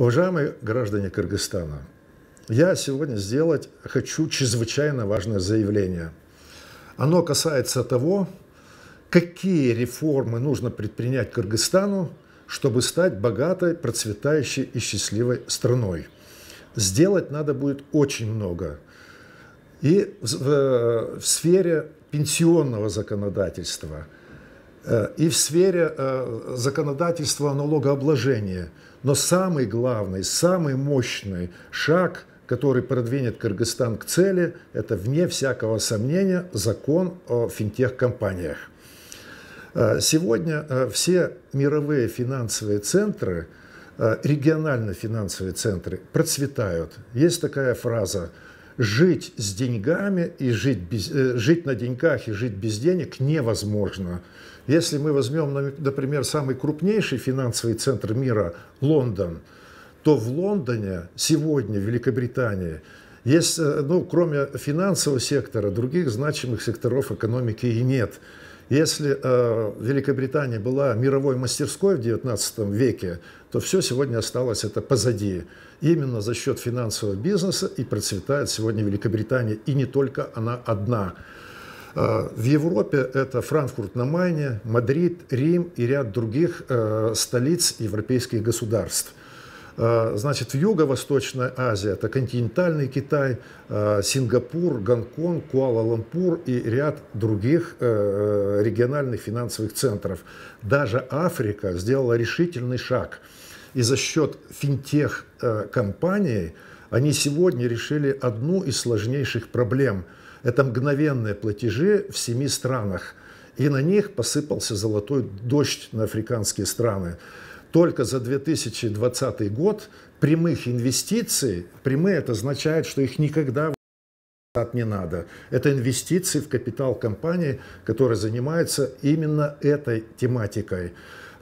Уважаемые граждане Кыргызстана, я сегодня сделать хочу чрезвычайно важное заявление. Оно касается того, какие реформы нужно предпринять Кыргызстану, чтобы стать богатой, процветающей и счастливой страной. Сделать надо будет очень много. И в, в, в сфере пенсионного законодательства – Э, и в сфере э, законодательства налогообложения. Но самый главный, самый мощный шаг, который продвинет Кыргызстан к цели, это, вне всякого сомнения, закон о финтех-компаниях. Э, сегодня все мировые финансовые центры, региональные финансовые центры процветают. Есть такая фраза жить с деньгами и жить, без, э, жить на деньгах и жить без денег невозможно. Если мы возьмем, например, самый крупнейший финансовый центр мира – Лондон, то в Лондоне сегодня, в Великобритании, есть, э, ну, кроме финансового сектора, других значимых секторов экономики и нет – если э, Великобритания была мировой мастерской в XIX веке, то все сегодня осталось это позади. Именно за счет финансового бизнеса и процветает сегодня Великобритания. И не только она одна. Э, в Европе это Франкфурт на Майне, Мадрид, Рим и ряд других э, столиц европейских государств – Э, значит, в Юго-Восточная Азия – это континентальный Китай, э, Сингапур, Гонконг, Куала-Лампур и ряд других э, региональных финансовых центров. Даже Африка сделала решительный шаг. И за счет финтех-компаний они сегодня решили одну из сложнейших проблем – это мгновенные платежи в семи странах. И на них посыпался золотой дождь на африканские страны только за 2020 год прямых инвестиций, прямые это означает, что их никогда не надо. Это инвестиции в капитал компании, которая занимается именно этой тематикой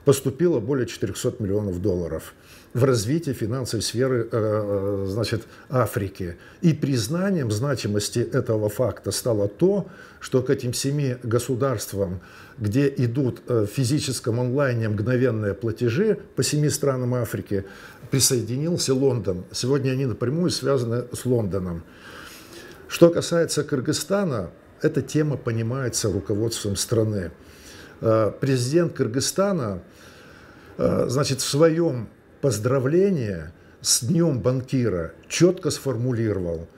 поступило более 400 миллионов долларов в развитие финансовой сферы э, э, значит, Африки. И признанием значимости этого факта стало то, что к этим семи государствам, где идут э, в физическом онлайне мгновенные платежи по семи странам Африки, присоединился Лондон. Сегодня они напрямую связаны с Лондоном. Что касается Кыргызстана, эта тема понимается руководством страны. Э, президент Кыргызстана э, значит, в своем поздравлении с Днем банкира четко сформулировал,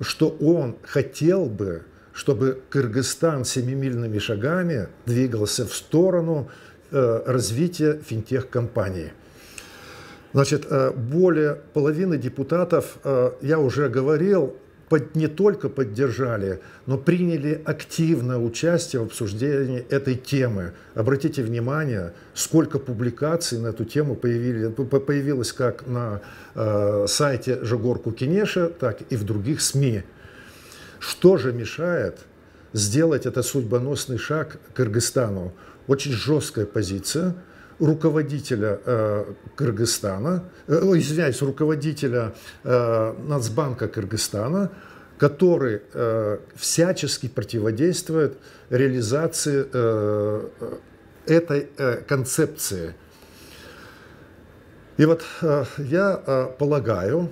что он хотел бы, чтобы Кыргызстан семимильными шагами двигался в сторону э, развития финтех-компаний. Значит, более половины депутатов, я уже говорил, под, не только поддержали, но приняли активное участие в обсуждении этой темы. Обратите внимание, сколько публикаций на эту тему появили, появилось как на э, сайте Жогорку Кенеша, так и в других СМИ. Что же мешает сделать этот судьбоносный шаг Кыргызстану? Очень жесткая позиция – руководителя э, Кыргызстана, э, извиняюсь, руководителя э, Нацбанка Кыргызстана, который э, всячески противодействует реализации э, этой э, концепции. И вот э, я э, полагаю,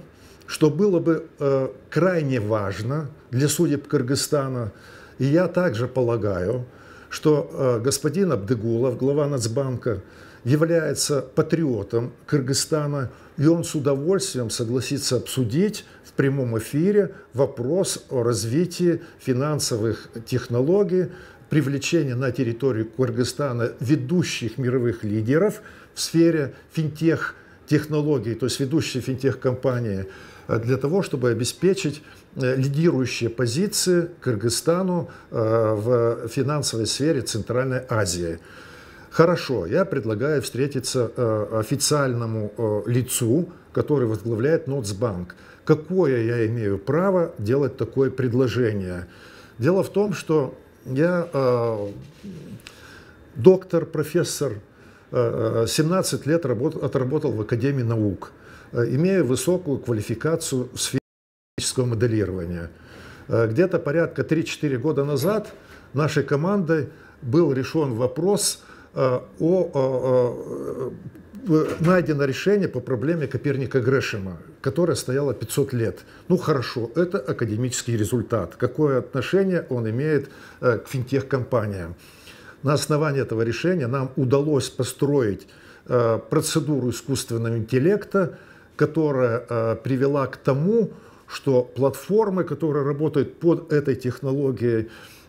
что было бы э, крайне важно для судеб Кыргызстана, и я также полагаю, что э, господин Абдыгулов, глава Нацбанка, является патриотом Кыргызстана, и он с удовольствием согласится обсудить в прямом эфире вопрос о развитии финансовых технологий, привлечения на территорию Кыргызстана ведущих мировых лидеров в сфере финтех технологий, то есть ведущие финтех-компании, для того, чтобы обеспечить э, лидирующие позиции Кыргызстану э, в финансовой сфере Центральной Азии. Хорошо, я предлагаю встретиться э, официальному э, лицу, который возглавляет Нотсбанк. Какое я имею право делать такое предложение? Дело в том, что я э, доктор, профессор, 17 э, э, лет работ, отработал в Академии наук, э, имея высокую квалификацию в сфере физического моделирования. Где-то порядка 3-4 года назад нашей командой был решен вопрос – Э, о э, э, найдено решение по проблеме Коперника Грешема, которая стояла 500 лет. Ну хорошо, это академический результат. Какое отношение он имеет к финтех-компаниям? На основании этого решения нам удалось построить процедуру искусственного интеллекта, которая привела к тому, что платформы, которые работают под этой технологией,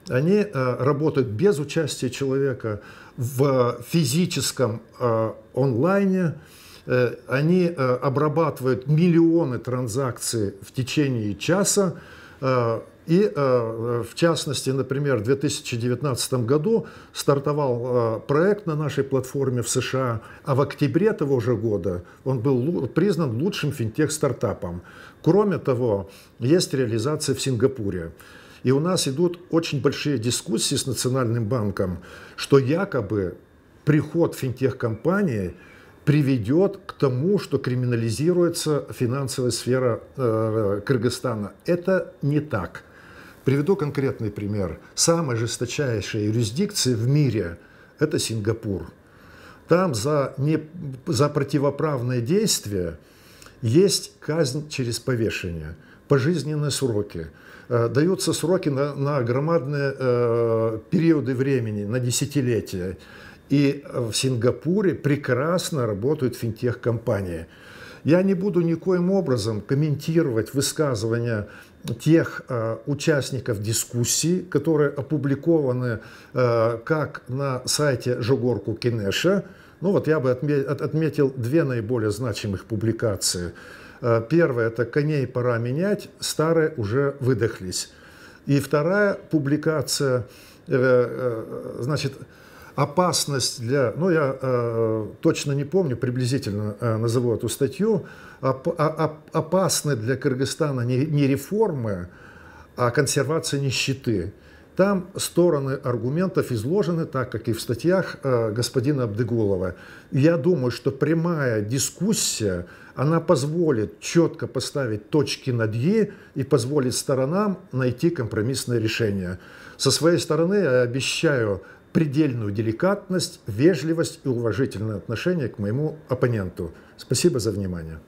они э, работают без участия человека в физическом э, онлайне, э, они обрабатывают миллионы транзакций в течение часа, и в частности, например, в 2019 году стартовал проект на нашей платформе в США, а в октябре того же года он был признан лучшим финтех-стартапом. Кроме того, есть реализация в Сингапуре. И у нас идут очень большие дискуссии с Национальным банком, что якобы приход финтех-компании приведет к тому, что криминализируется финансовая сфера э, Кыргызстана. Это не так. Приведу конкретный пример. Самая жесточайшая юрисдикция в мире – это Сингапур. Там за, не, за противоправное действие есть казнь через повешение – пожизненные сроки. Э, даются сроки на, на громадные э, периоды времени, на десятилетия. И в Сингапуре прекрасно работают финтех-компании. Я не буду никоим образом комментировать высказывания тех э, участников дискуссии, которые опубликованы э, как на сайте Жогорку Кинеша. Ну вот я бы от отметил две наиболее значимых публикации – Э, первое – это «Коней пора менять», старые уже выдохлись. И вторая публикация, э, э, значит, опасность для, ну я точно не помню, приблизительно назову эту статью, опасны для Кыргызстана не реформы, а консервация нищеты. Там стороны аргументов изложены так, как и в статьях э, господина Абдыголова. Я думаю, что прямая дискуссия, она позволит четко поставить точки над «и» и позволит сторонам найти компромиссное решение. Со своей стороны я обещаю предельную деликатность, вежливость и уважительное отношение к моему оппоненту. Спасибо за внимание.